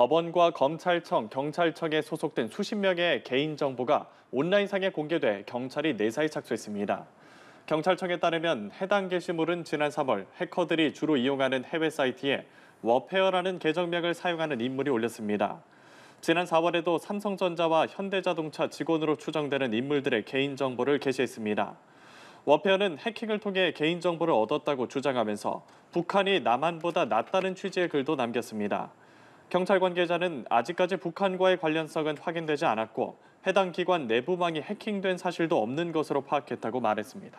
법원과 검찰청, 경찰청에 소속된 수십 명의 개인정보가 온라인상에 공개돼 경찰이 내사에 네 착수했습니다. 경찰청에 따르면 해당 게시물은 지난 3월 해커들이 주로 이용하는 해외 사이트에 워페어라는 계정명을 사용하는 인물이 올렸습니다. 지난 4월에도 삼성전자와 현대자동차 직원으로 추정되는 인물들의 개인정보를 게시했습니다. 워페어는 해킹을 통해 개인정보를 얻었다고 주장하면서 북한이 남한보다 낫다는 취지의 글도 남겼습니다. 경찰 관계자는 아직까지 북한과의 관련성은 확인되지 않았고 해당 기관 내부망이 해킹된 사실도 없는 것으로 파악했다고 말했습니다.